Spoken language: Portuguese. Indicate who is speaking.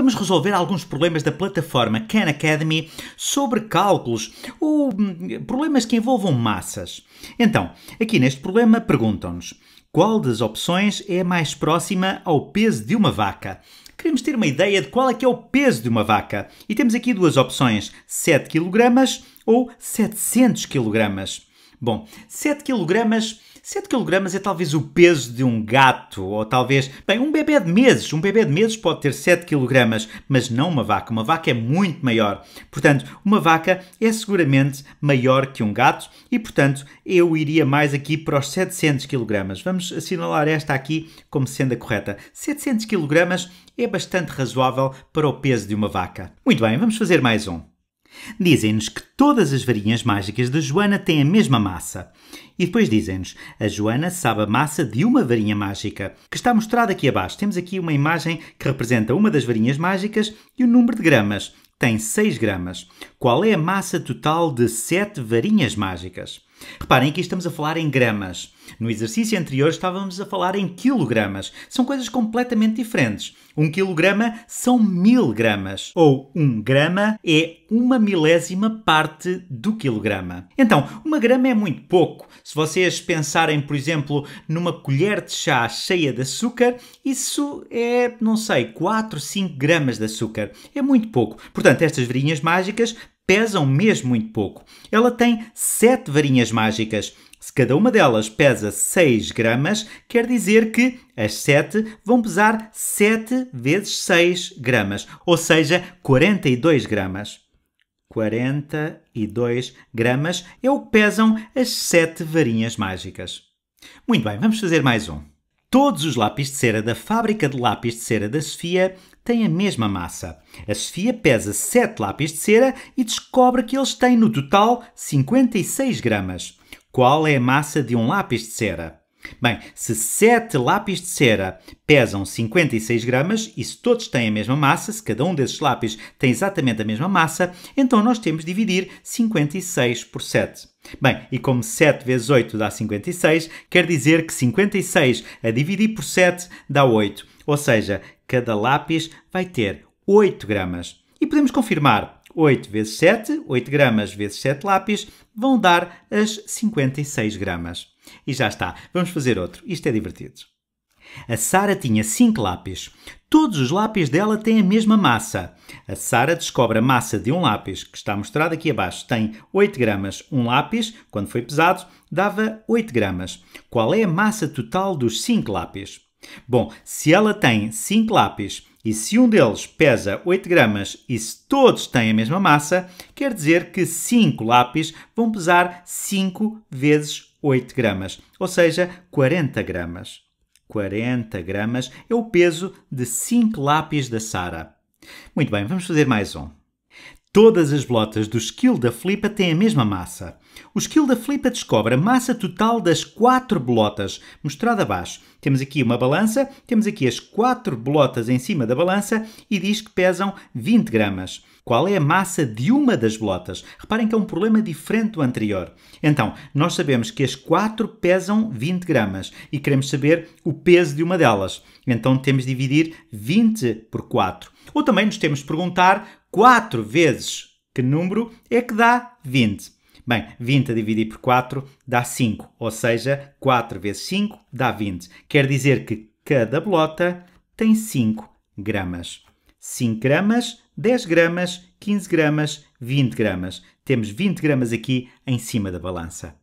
Speaker 1: vamos resolver alguns problemas da plataforma Khan Academy sobre cálculos ou hum, problemas que envolvam massas. Então, aqui neste problema perguntam-nos qual das opções é mais próxima ao peso de uma vaca? Queremos ter uma ideia de qual é que é o peso de uma vaca. E temos aqui duas opções, 7 kg ou 700 kg. Bom, 7 kg, 7 kg é talvez o peso de um gato, ou talvez, bem, um bebê de meses. Um bebê de meses pode ter 7 kg, mas não uma vaca. Uma vaca é muito maior. Portanto, uma vaca é seguramente maior que um gato e, portanto, eu iria mais aqui para os 700 kg. Vamos assinalar esta aqui como sendo a correta. 700 kg é bastante razoável para o peso de uma vaca. Muito bem, vamos fazer mais um. Dizem-nos que todas as varinhas mágicas de Joana têm a mesma massa. E depois dizem-nos, a Joana sabe a massa de uma varinha mágica, que está mostrada aqui abaixo. Temos aqui uma imagem que representa uma das varinhas mágicas e o número de gramas. Tem 6 gramas. Qual é a massa total de 7 varinhas mágicas? Reparem que estamos a falar em gramas. No exercício anterior estávamos a falar em quilogramas. São coisas completamente diferentes. Um quilograma são mil gramas. Ou um grama é uma milésima parte do quilograma. Então, uma grama é muito pouco. Se vocês pensarem, por exemplo, numa colher de chá cheia de açúcar, isso é, não sei, 4, 5 gramas de açúcar. É muito pouco. Portanto, estas varinhas mágicas pesam mesmo muito pouco. Ela tem sete varinhas mágicas. Se cada uma delas pesa 6 gramas, quer dizer que as 7 vão pesar 7 vezes 6 gramas, ou seja, 42 gramas. 42 gramas é o que pesam as 7 varinhas mágicas. Muito bem, vamos fazer mais um. Todos os lápis de cera da fábrica de lápis de cera da Sofia têm a mesma massa. A Sofia pesa 7 lápis de cera e descobre que eles têm no total 56 gramas. Qual é a massa de um lápis de cera? Bem, se 7 lápis de cera pesam 56 gramas e se todos têm a mesma massa, se cada um desses lápis tem exatamente a mesma massa, então nós temos de dividir 56 por 7. Bem, e como 7 vezes 8 dá 56, quer dizer que 56 a dividir por 7 dá 8. Ou seja, cada lápis vai ter 8 gramas. E podemos confirmar 8 vezes 7, 8 gramas vezes 7 lápis, vão dar as 56 gramas. E já está, vamos fazer outro. Isto é divertido. A Sara tinha 5 lápis. Todos os lápis dela têm a mesma massa. A Sara descobre a massa de um lápis, que está mostrado aqui abaixo. Tem 8 gramas. Um lápis, quando foi pesado, dava 8 gramas. Qual é a massa total dos 5 lápis? Bom, se ela tem 5 lápis e se um deles pesa 8 gramas e se todos têm a mesma massa, quer dizer que 5 lápis vão pesar 5 vezes 8 gramas, ou seja, 40 gramas. 40 gramas é o peso de 5 lápis da Sara. Muito bem, vamos fazer mais um. Todas as bolotas do skill da flipa têm a mesma massa. O skill da flipa descobre a massa total das quatro bolotas, mostrada abaixo. Temos aqui uma balança, temos aqui as quatro bolotas em cima da balança e diz que pesam 20 gramas. Qual é a massa de uma das bolotas? Reparem que é um problema diferente do anterior. Então, nós sabemos que as quatro pesam 20 gramas e queremos saber o peso de uma delas. Então, temos de dividir 20 por 4. Ou também nos temos de perguntar 4 vezes que número é que dá 20? Bem, 20 a dividir por 4 dá 5, ou seja, 4 vezes 5 dá 20. Quer dizer que cada bolota tem 5 gramas. 5 gramas, 10 gramas, 15 gramas, 20 gramas. Temos 20 gramas aqui em cima da balança.